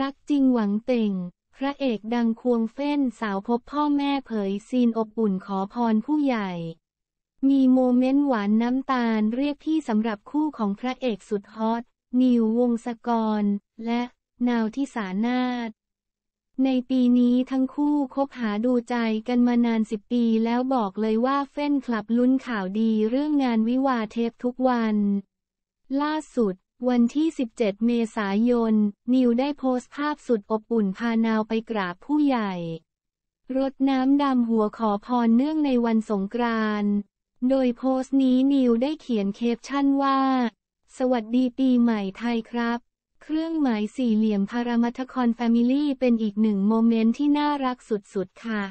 รักจริงหวังเต่ง พระเอกดังควงเฟ้นสาวพบพ่อแม่เผย ซีนอบอุ่นขอพรผู้ใหญ่ มีโมเมนต์หวานน้ำตาลเรียกพี่สำหรับคู่ของพระเอกสุดฮอต นิววงศกร และ นาวที่สานาตในปีนี้ทั้งคู่คบหาดูใจกันมานานสิบปีแล้วบอกเลยว่าเฟ้นคลับลุ้นข่าวดีเรื่องงานวิวาเทปทุกวัน ล่าสุดวันที่ 17 เมษายน นิวได้โพสต์ภาพสุดอบอุ่นพานาวไปกราบผู้ใหญ่รดน้ำดำหัวขอพรเนื่องในวันสงกรานต์ โดยโพสต์นี้นิวได้เขียนเคปชั่นว่า สวัสดีปีใหม่ไทยครับ เครื่องหมายสี่เหลี่ยมพารามัทคอนแฟมิลี่เป็นอีกหนึ่งโมเมนต์ที่น่ารักสุดๆ ค่ะ